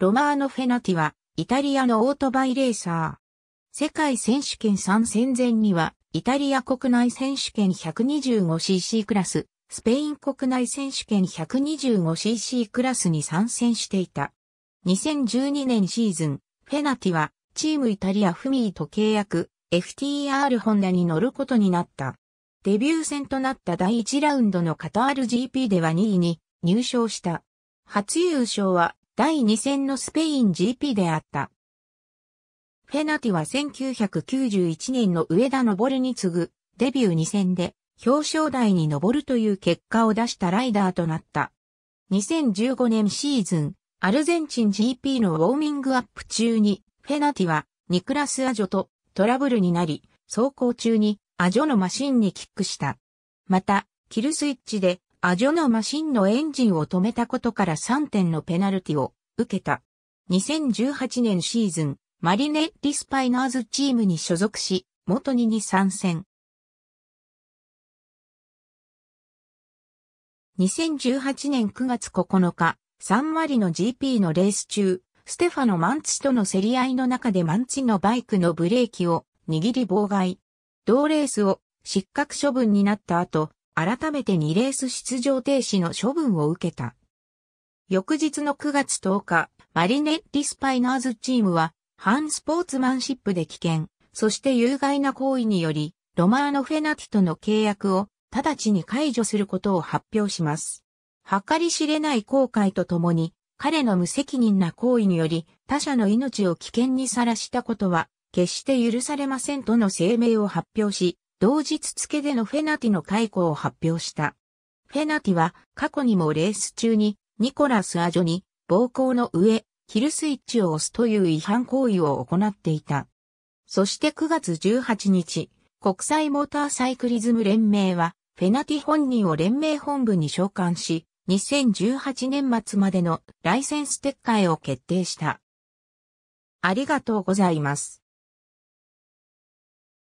ロマーノ・フェナティは、イタリアのオートバイレーサー。世界選手権3戦前には、イタリア国内選手権 125cc クラス、スペイン国内選手権 125cc クラスに参戦していた。2012年シーズン、フェナティは、チームイタリアフミーと契約、FTR ホンダに乗ることになった。デビュー戦となった第1ラウンドのカタール GP では2位に入賞した。初優勝は第2戦のスペイン GP であった。フェナティは1991年の上田昇に次ぐデビュー2戦で表彰台に登るという結果を出したライダーとなった。2015年シーズン、アルゼンチン GP のウォーミングアップ中に、フェナティはニクラス・アジョとトラブルになり、走行中にアジョのマシンにキックした。また、キルスイッチでアジョのマシンのエンジンを止めたことから3点のペナルティを受けた。2018年シーズン、マリネディスパイナーズチームに所属し、元2に参戦。2018年9月9日、サンマリの GP のレース中、ステファノ・マンチとの競り合いの中でマンチのバイクのブレーキを握り妨害。同レースを失格処分になった後、改めて2レース出場停止の処分を受けた。翌日の9月10日、マリネッィスパイナーズチームは、反スポーツマンシップで危険、そして有害な行為により、ロマーノ・フェナティとの契約を直ちに解除することを発表します。計り知れない後悔とともに、彼の無責任な行為により、他者の命を危険にさらしたことは、決して許されませんとの声明を発表し、同日付でのフェナティの解雇を発表した。フェナティは過去にもレース中にニコラス・アジョに暴行の上、キルスイッチを押すという違反行為を行っていた。そして9月18日、国際モーターサイクリズム連盟は、フェナティ本人を連盟本部に召喚し、2018年末までのライセンス撤回を決定した。ありがとうございます。